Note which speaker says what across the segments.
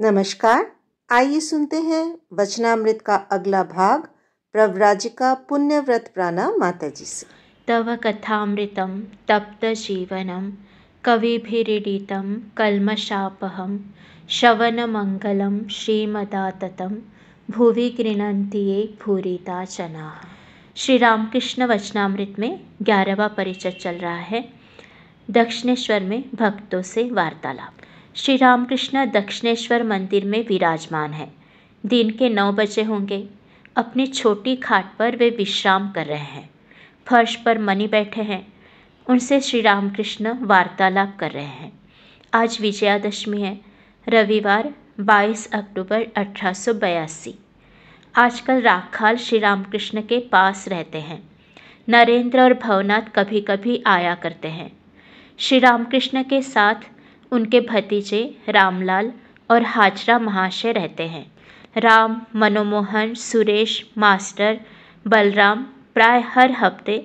Speaker 1: नमस्कार आइए सुनते हैं वचनामृत का अगला भाग प्रव्राजिका पुण्यव्रत प्राणा माता जी से तव जीवनम कविभिरीडित कलमशापहम कल्मषापहं मंगलम श्रीमदाततं भूवि गृणंती ये भूरिता चना श्री रामकृष्ण वचनामृत में ग्यारहवा परिचय चल रहा है दक्षिणेश्वर में भक्तों से वार्तालाप श्री रामकृष्ण दक्षिणेश्वर मंदिर में विराजमान है दिन के नौ बजे होंगे अपनी छोटी खाट पर वे विश्राम कर रहे हैं फर्श पर मनी बैठे हैं उनसे श्री रामकृष्ण वार्तालाप कर रहे हैं आज विजयादशमी है रविवार 22 अक्टूबर अठारह आजकल राखाल श्री रामकृष्ण के पास रहते हैं नरेंद्र और भवनाथ कभी कभी आया करते हैं श्री रामकृष्ण के साथ उनके भतीजे रामलाल और हाजरा महाशय रहते हैं राम मनोमोहन सुरेश मास्टर बलराम प्राय हर हफ्ते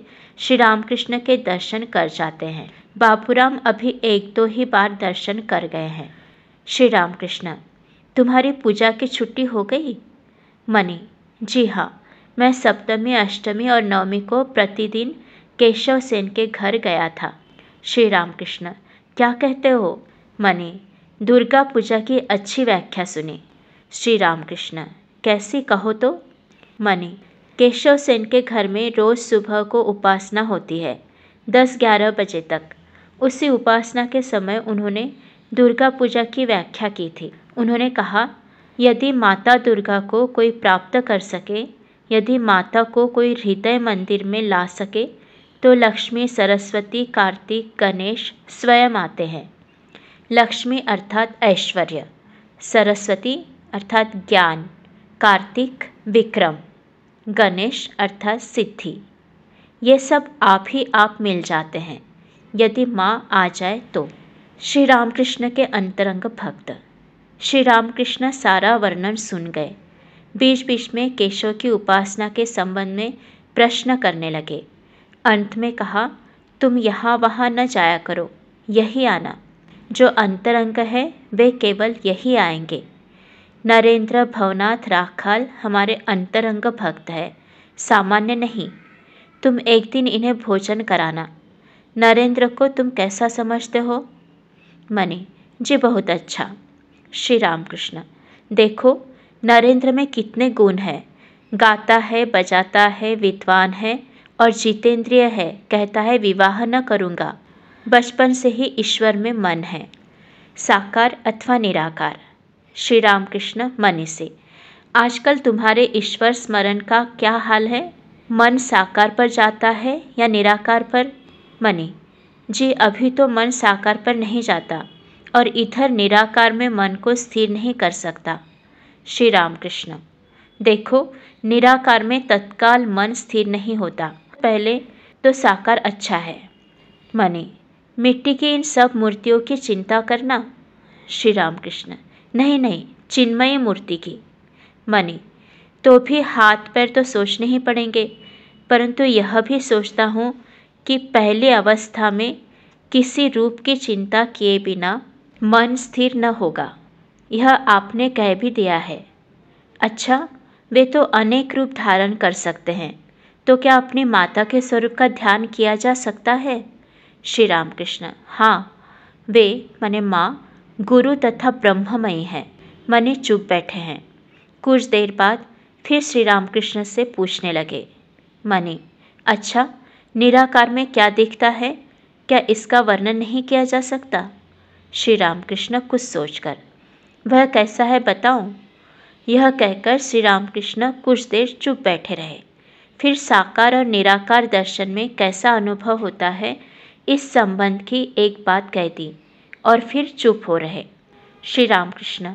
Speaker 1: श्री रामकृष्ण के दर्शन कर जाते हैं बापूराम अभी एक दो ही बार दर्शन कर गए हैं श्री रामकृष्ण तुम्हारी पूजा की छुट्टी हो गई मनी जी हाँ मैं सप्तमी अष्टमी और नवमी को प्रतिदिन केशव सेन के घर गया था श्री रामकृष्ण क्या कहते हो मने दुर्गा पूजा की अच्छी व्याख्या सुनी श्री रामकृष्ण कैसी कहो तो मने केशव सेन के घर में रोज़ सुबह को उपासना होती है दस ग्यारह बजे तक उसी उपासना के समय उन्होंने दुर्गा पूजा की व्याख्या की थी उन्होंने कहा यदि माता दुर्गा को कोई प्राप्त कर सके यदि माता को कोई हृदय मंदिर में ला सके तो लक्ष्मी सरस्वती कार्तिक गणेश स्वयं आते हैं लक्ष्मी अर्थात ऐश्वर्य सरस्वती अर्थात ज्ञान कार्तिक विक्रम गणेश अर्थात सिद्धि ये सब आप ही आप मिल जाते हैं यदि माँ आ जाए तो श्री रामकृष्ण के अंतरंग भक्त श्री रामकृष्ण सारा वर्णन सुन गए बीच बीच में केशव की उपासना के संबंध में प्रश्न करने लगे अंत में कहा तुम यहाँ वहाँ न जाया करो यही आना जो अंतरंग है वे केवल यही आएंगे नरेंद्र भवनाथ राखाल हमारे अंतरंग भक्त है सामान्य नहीं तुम एक दिन इन्हें भोजन कराना नरेंद्र को तुम कैसा समझते हो मनी जी बहुत अच्छा श्री रामकृष्ण देखो नरेंद्र में कितने गुण हैं गाता है बजाता है विद्वान है और जितेंद्रिय है कहता है विवाह न करूँगा बचपन से ही ईश्वर में मन है साकार अथवा निराकार श्री रामकृष्ण मनी से आजकल तुम्हारे ईश्वर स्मरण का क्या हाल है मन साकार पर जाता है या निराकार पर मनी जी अभी तो मन साकार पर नहीं जाता और इधर निराकार में मन को स्थिर नहीं कर सकता श्री रामकृष्ण देखो निराकार में तत्काल मन स्थिर नहीं होता पहले तो साकार अच्छा है मनी मिट्टी की इन सब मूर्तियों की चिंता करना श्री रामकृष्ण नहीं नहीं चिन्मय मूर्ति की मनी तो भी हाथ पैर तो सोचने ही पड़ेंगे परंतु यह भी सोचता हूँ कि पहले अवस्था में किसी रूप की चिंता किए बिना मन स्थिर न होगा यह आपने कह भी दिया है अच्छा वे तो अनेक रूप धारण कर सकते हैं तो क्या अपनी माता के स्वरूप का ध्यान किया जा सकता है श्री रामकृष्ण हाँ वे माने माँ गुरु तथा ब्रह्ममयी हैं मने चुप बैठे हैं कुछ देर बाद फिर श्री रामकृष्ण से पूछने लगे मने अच्छा निराकार में क्या देखता है क्या इसका वर्णन नहीं किया जा सकता श्री रामकृष्ण कुछ सोचकर वह कैसा है बताऊं? यह कहकर श्री रामकृष्ण कुछ देर चुप बैठे रहे फिर साकार और निराकार दर्शन में कैसा अनुभव होता है इस संबंध की एक बात कह दी और फिर चुप हो रहे श्री रामकृष्ण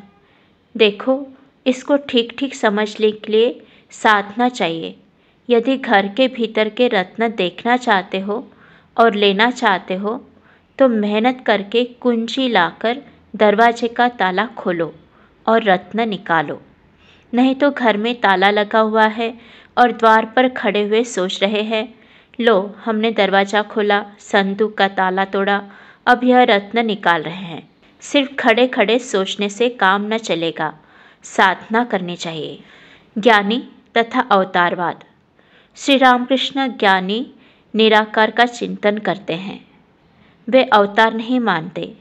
Speaker 1: देखो इसको ठीक ठीक समझने के लिए साधना चाहिए यदि घर के भीतर के रत्न देखना चाहते हो और लेना चाहते हो तो मेहनत करके कुंजी लाकर दरवाजे का ताला खोलो और रत्न निकालो नहीं तो घर में ताला लगा हुआ है और द्वार पर खड़े हुए सोच रहे हैं लो हमने दरवाजा खोला संदूक का ताला तोड़ा अब यह रत्न निकाल रहे हैं सिर्फ खड़े खड़े सोचने से काम न चलेगा साधना करनी चाहिए ज्ञानी तथा अवतारवाद श्री रामकृष्ण ज्ञानी निराकार का चिंतन करते हैं वे अवतार नहीं मानते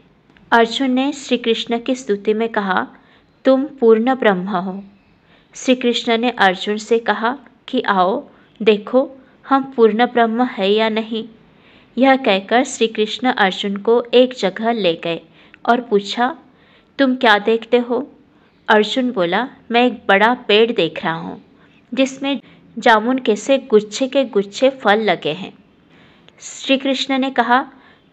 Speaker 1: अर्जुन ने श्री कृष्ण की स्तुति में कहा तुम पूर्ण ब्रह्म हो श्री कृष्ण ने अर्जुन से कहा कि आओ देखो हम पूर्ण ब्रह्म है या नहीं यह कहकर श्री कृष्ण अर्जुन को एक जगह ले गए और पूछा तुम क्या देखते हो अर्जुन बोला मैं एक बड़ा पेड़ देख रहा हूँ जिसमें जामुन के से गुच्छे के गुच्छे फल लगे हैं श्री कृष्ण ने कहा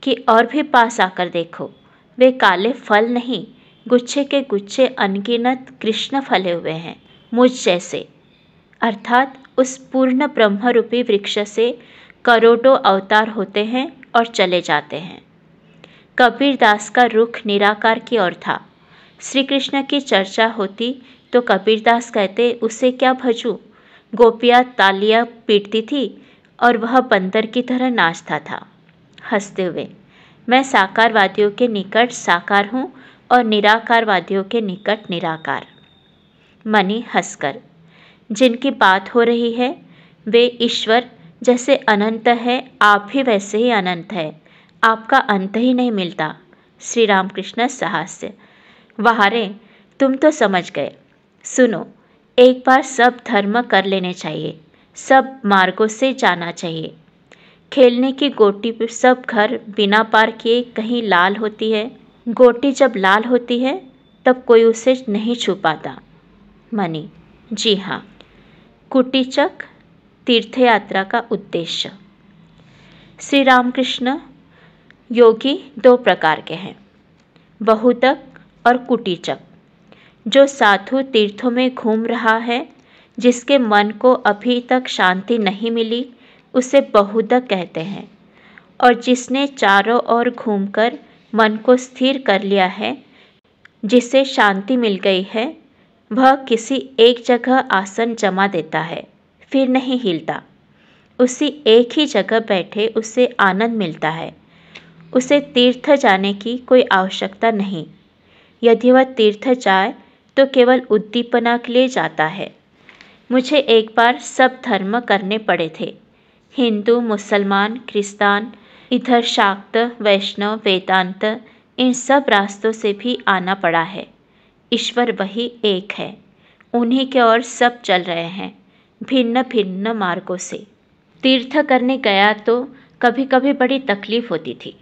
Speaker 1: कि और भी पास आकर देखो वे काले फल नहीं गुच्छे के गुच्छे अनगिनत कृष्ण फले हुए हैं मुझ जैसे अर्थात उस पूर्ण ब्रह्म रूपी वृक्ष से करोड़ों अवतार होते हैं और चले जाते हैं कबीर दास का रुख निराकार की ओर था श्री कृष्ण की चर्चा होती तो कबीर दास कहते उसे क्या भजू गोपियाँ तालियाँ पीटती थी और वह बंदर की तरह नाचता था हंसते हुए मैं साकारवादियों के निकट साकार हूँ और निराकारवादियों के निकट निराकार मनी हंसकर जिनकी बात हो रही है वे ईश्वर जैसे अनंत है आप भी वैसे ही अनंत है आपका अंत ही नहीं मिलता श्री रामकृष्ण साहस्य वहाँ तुम तो समझ गए सुनो एक बार सब धर्म कर लेने चाहिए सब मार्गों से जाना चाहिए खेलने की गोटी पर सब घर बिना पार किए कहीं लाल होती है गोटी जब लाल होती है तब कोई उसे नहीं छुपाता मनी जी हाँ कुटीचक तीर्थ यात्रा का उद्देश्य श्री रामकृष्ण योगी दो प्रकार के हैं बहुतक और कुटीचक जो साधु तीर्थों में घूम रहा है जिसके मन को अभी तक शांति नहीं मिली उसे बहुतक कहते हैं और जिसने चारों ओर घूमकर मन को स्थिर कर लिया है जिसे शांति मिल गई है वह किसी एक जगह आसन जमा देता है फिर नहीं हिलता उसी एक ही जगह बैठे उसे आनंद मिलता है उसे तीर्थ जाने की कोई आवश्यकता नहीं यदि वह तीर्थ जाए तो केवल उद्दीपना के लिए जाता है मुझे एक बार सब धर्म करने पड़े थे हिंदू मुसलमान क्रिस्तान इधर शाक्त वैष्णव वेदांत इन सब रास्तों से भी आना पड़ा है ईश्वर वही एक है उन्हीं के और सब चल रहे हैं भिन्न भिन्न मार्गों से तीर्थ करने गया तो कभी कभी बड़ी तकलीफ होती थी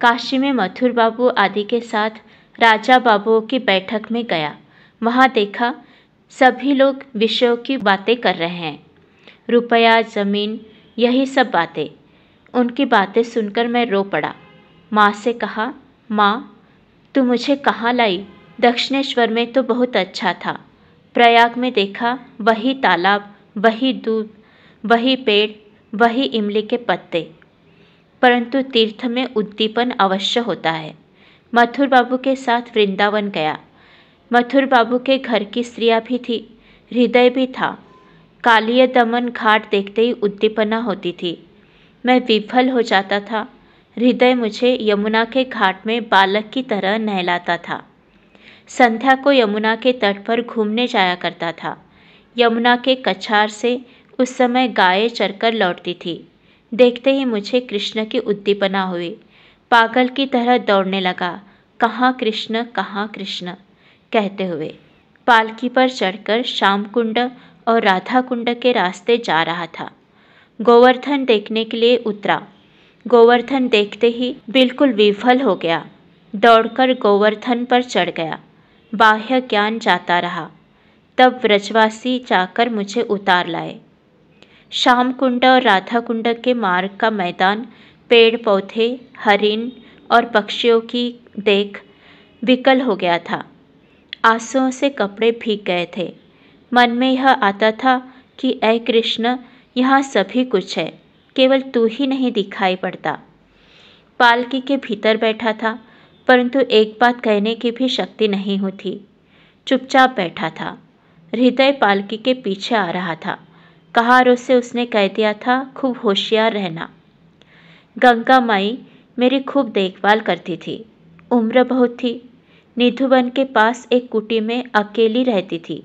Speaker 1: काशी में मथुर बाबू आदि के साथ राजा बाबूओं की बैठक में गया वहाँ देखा सभी लोग विषयों की बातें कर रहे हैं रुपया ज़मीन यही सब बातें उनकी बातें सुनकर मैं रो पड़ा माँ से कहा माँ तू मुझे कहाँ लाई दक्षिणेश्वर में तो बहुत अच्छा था प्रयाग में देखा वही तालाब वही दूध वही पेड़ वही इमली के पत्ते परंतु तीर्थ में उद्दीपन अवश्य होता है मथुर बाबू के साथ वृंदावन गया मथुर बाबू के घर की स्त्रियाँ भी थी हृदय भी था कालिय दमन घाट देखते ही उद्दीपना होती थी मैं विफल हो जाता था हृदय मुझे यमुना के घाट में बालक की तरह नहलाता था संध्या को यमुना के तट पर घूमने जाया करता था यमुना के कछार से उस समय गायें चरकर लौटती थी देखते ही मुझे कृष्ण की उद्दीपना हुई पागल की तरह दौड़ने लगा कहाँ कृष्ण कहाँ कृष्ण कहते हुए पालकी पर चढ़कर श्याम कुंड और राधा कुंड के रास्ते जा रहा था गोवर्धन देखने के लिए उतरा गोवर्धन देखते ही बिल्कुल विफल हो गया दौड़कर गोवर्धन पर चढ़ गया बाह्य ज्ञान जाता रहा तब व्रजवासी जाकर मुझे उतार लाए श्याम कुंड और राधा कुंड के मार्ग का मैदान पेड़ पौधे हरिन और पक्षियों की देख विकल हो गया था आंसुओं से कपड़े भीग गए थे मन में यह आता था कि अय कृष्ण यहाँ सभी कुछ है केवल तू ही नहीं दिखाई पड़ता पालकी के भीतर बैठा था परंतु एक बात कहने की भी शक्ति नहीं होती चुपचाप बैठा था हृदय पालकी के पीछे आ रहा था कहार उसे उसने कह दिया था खूब होशियार रहना गंगा माई मेरी खूब देखभाल करती थी उम्र बहुत थी निधुवन के पास एक कुटी में अकेली रहती थी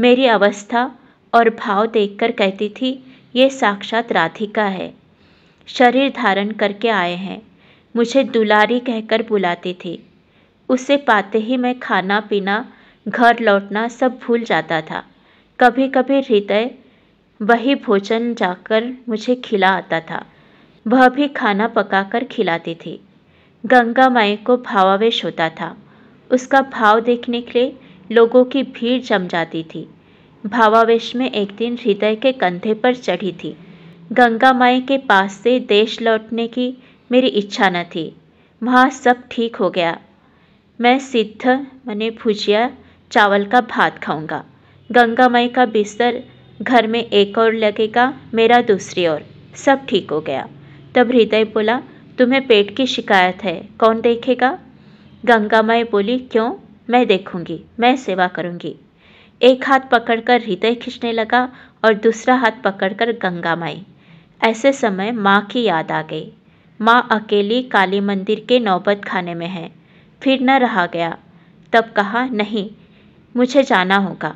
Speaker 1: मेरी अवस्था और भाव देखकर कहती थी ये साक्षात राधिका है शरीर धारण करके आए हैं मुझे दुलारी कहकर बुलाते थे उसे पाते ही मैं खाना पीना घर लौटना सब भूल जाता था कभी कभी हृदय वही भोजन जाकर मुझे खिला आता था वह भी खाना पकाकर खिलाती थी गंगा माई को भावावेश होता था उसका भाव देखने के लिए लोगों की भीड़ जम जाती थी भावावेश में एक दिन हृदय के कंधे पर चढ़ी थी गंगा माई के पास से देश लौटने की मेरी इच्छा न थी वहाँ सब ठीक हो गया मैं सिद्ध मने भुजिया चावल का भात खाऊंगा गंगा माई का बिस्तर घर में एक और लगेगा मेरा दूसरी ओर सब ठीक हो गया तब हृदय बोला तुम्हें पेट की शिकायत है कौन देखेगा गंगा माई बोली क्यों मैं देखूंगी मैं सेवा करूंगी एक हाथ पकड़कर हृदय खींचने लगा और दूसरा हाथ पकड़कर गंगा माई ऐसे समय माँ की याद आ गई माँ अकेली काली मंदिर के नौबत खाने में है फिर न रहा गया तब कहा नहीं मुझे जाना होगा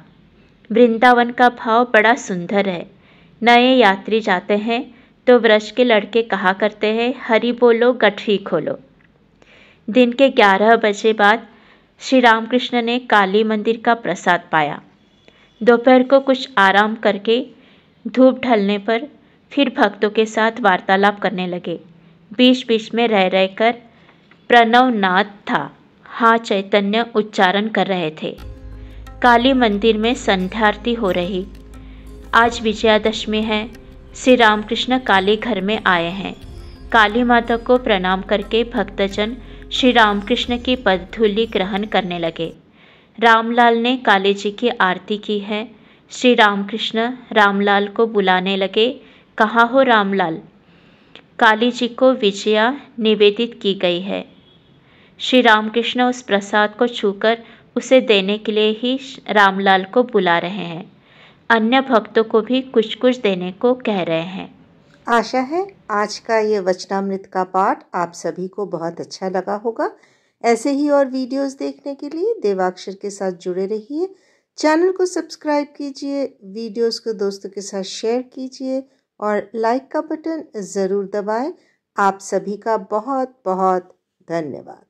Speaker 1: वृंदावन का भाव बड़ा सुंदर है नए यात्री जाते हैं तो ब्रज के लड़के कहा करते हैं हरी बोलो गठरी खोलो दिन के ग्यारह बजे बाद श्री रामकृष्ण ने काली मंदिर का प्रसाद पाया दोपहर को कुछ आराम करके धूप ढलने पर फिर भक्तों के साथ वार्तालाप करने लगे बीच बीच में रह रहकर प्रणवनाथ था हाँ चैतन्य उच्चारण कर रहे थे काली मंदिर में संध्यारती हो रही आज विजयादशमी है श्री रामकृष्ण काली घर में आए हैं काली माता को प्रणाम करके भक्तजन श्री रामकृष्ण की पदधूलि ग्रहण करने लगे रामलाल ने काली जी की आरती की है श्री रामकृष्ण रामलाल को बुलाने लगे कहाँ हो रामलाल काली जी को विजया निवेदित की गई है श्री रामकृष्ण उस प्रसाद को छूकर उसे देने के लिए ही रामलाल को बुला रहे हैं अन्य भक्तों को भी कुछ कुछ देने को कह रहे हैं आशा है आज का ये वचनामृत का पाठ आप सभी को बहुत अच्छा लगा होगा ऐसे ही और वीडियोस देखने के लिए देवाक्षर के साथ जुड़े रहिए चैनल को सब्सक्राइब कीजिए वीडियोस को दोस्तों के साथ शेयर कीजिए और लाइक का बटन ज़रूर दबाएं आप सभी का बहुत बहुत धन्यवाद